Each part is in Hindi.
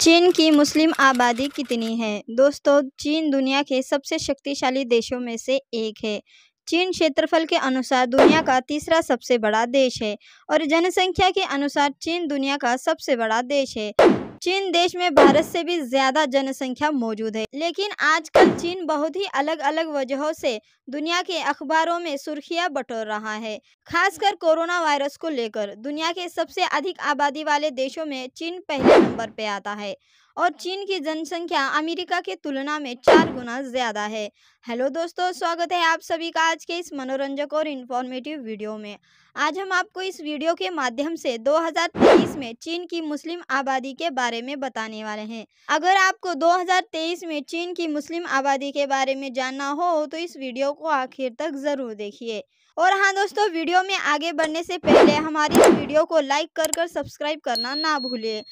चीन की मुस्लिम आबादी कितनी है दोस्तों चीन दुनिया के सबसे शक्तिशाली देशों में से एक है चीन क्षेत्रफल के अनुसार दुनिया का तीसरा सबसे बड़ा देश है और जनसंख्या के अनुसार चीन दुनिया का सबसे बड़ा देश है चीन देश में भारत से भी ज्यादा जनसंख्या मौजूद है लेकिन आजकल चीन बहुत ही अलग अलग वजहों से दुनिया के अखबारों में सुर्खियां बटोर रहा है खासकर कोरोना वायरस को लेकर दुनिया के सबसे अधिक आबादी वाले देशों में चीन पहले नंबर पे आता है और चीन की जनसंख्या अमेरिका के तुलना में चार गुना ज़्यादा है हेलो दोस्तों स्वागत है आप सभी का आज के इस मनोरंजक और इन्फॉर्मेटिव वीडियो में आज हम आपको इस वीडियो के माध्यम से 2023 में चीन की मुस्लिम आबादी के बारे बारे में बताने वाले हैं अगर आपको 2023 में चीन की मुस्लिम आबादी के बारे में जानना हो तो इस वीडियो को आखिर तक ज़रूर देखिए और हाँ दोस्तों वीडियो में आगे बढ़ने से पहले हमारी वीडियो को लाइक कर कर सब्सक्राइब करना ना भूलिए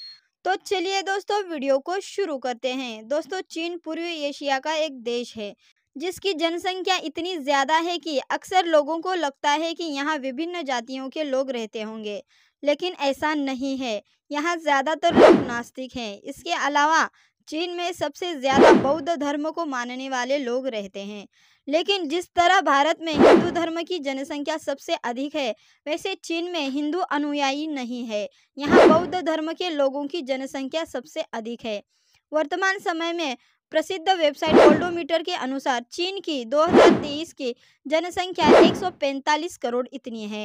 तो चलिए दोस्तों वीडियो को शुरू करते हैं दोस्तों चीन पूर्वी एशिया का एक देश है जिसकी जनसंख्या इतनी ज़्यादा है कि अक्सर लोगों को लगता है कि यहाँ विभिन्न जातियों के लोग रहते होंगे लेकिन ऐसा नहीं है यहाँ ज़्यादातर लोग नास्तिक हैं इसके अलावा चीन में सबसे ज़्यादा बौद्ध धर्म को मानने वाले लोग रहते हैं लेकिन जिस तरह भारत में हिंदू धर्म की जनसंख्या सबसे अधिक है वैसे चीन में हिंदू अनुयायी नहीं है यहाँ बौद्ध धर्म के लोगों की जनसंख्या सबसे अधिक है वर्तमान समय में प्रसिद्ध वेबसाइट ओल्डोमीटर के अनुसार चीन की 2023 की जनसंख्या 145 करोड़ इतनी है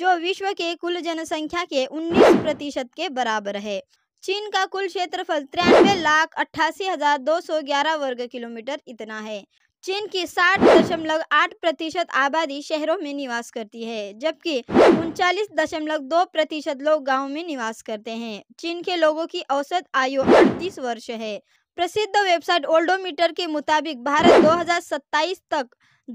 जो विश्व के कुल जनसंख्या के 19 प्रतिशत के बराबर है चीन का कुल क्षेत्रफल तिरानवे लाख अट्ठासी हजार दो सौ ग्यारह वर्ग किलोमीटर इतना है चीन की साठ दशमलव आठ प्रतिशत आबादी शहरों में निवास करती है जबकि उनचालीस दशमलव दो प्रतिशत लोग गाँव में निवास करते हैं चीन के लोगों की औसत आयु अड़तीस वर्ष है प्रसिद्ध वेबसाइट ओल्डोमीटर के मुताबिक भारत 2027 तक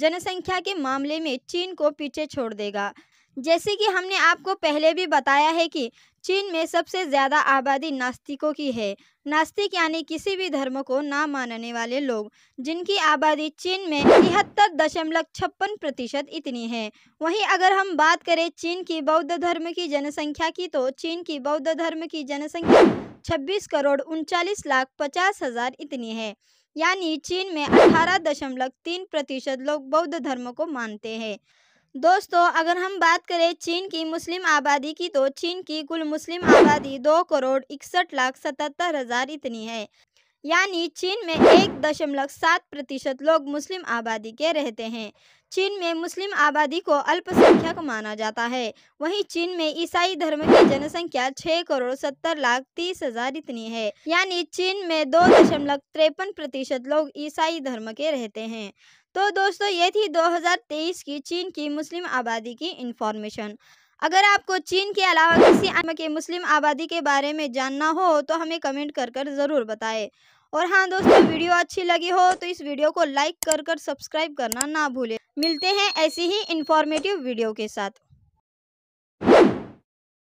जनसंख्या के मामले में चीन को पीछे छोड़ देगा जैसे कि हमने आपको पहले भी बताया है कि चीन में सबसे ज़्यादा आबादी नास्तिकों की है नास्तिक यानी किसी भी धर्म को ना मानने वाले लोग जिनकी आबादी चीन में तिहत्तर दशमलव छप्पन प्रतिशत इतनी है वहीं अगर हम बात करें चीन की बौद्ध धर्म की जनसंख्या की तो चीन की बौद्ध धर्म की जनसंख्या छब्बीस करोड़ उनचालीस लाख पचास हज़ार इतनी है यानी चीन में अठारह दशमलव तीन प्रतिशत लोग बौद्ध धर्म को मानते हैं दोस्तों अगर हम बात करें चीन की मुस्लिम आबादी की तो चीन की कुल मुस्लिम आबादी दो करोड़ इकसठ लाख सतहत्तर हज़ार इतनी है यानी चीन में एक दशमलव सात प्रतिशत लोग मुस्लिम आबादी के रहते हैं चीन में मुस्लिम आबादी को अल्पसंख्यक माना जाता है वहीं चीन में ईसाई धर्म की जनसंख्या छह करोड़ सत्तर लाख तीस हजार इतनी है यानी चीन में दो दशमलव तिरपन प्रतिशत लोग ईसाई धर्म के रहते हैं तो दोस्तों ये थी 2023 की चीन की मुस्लिम आबादी की इन्फॉर्मेशन अगर आपको चीन के अलावा किसी के मुस्लिम आबादी के बारे में जानना हो तो हमें कमेंट कर कर ज़रूर बताएं और हाँ दोस्तों वीडियो अच्छी लगी हो तो इस वीडियो को लाइक कर कर सब्सक्राइब करना ना भूलें मिलते हैं ऐसी ही इन्फॉर्मेटिव वीडियो के साथ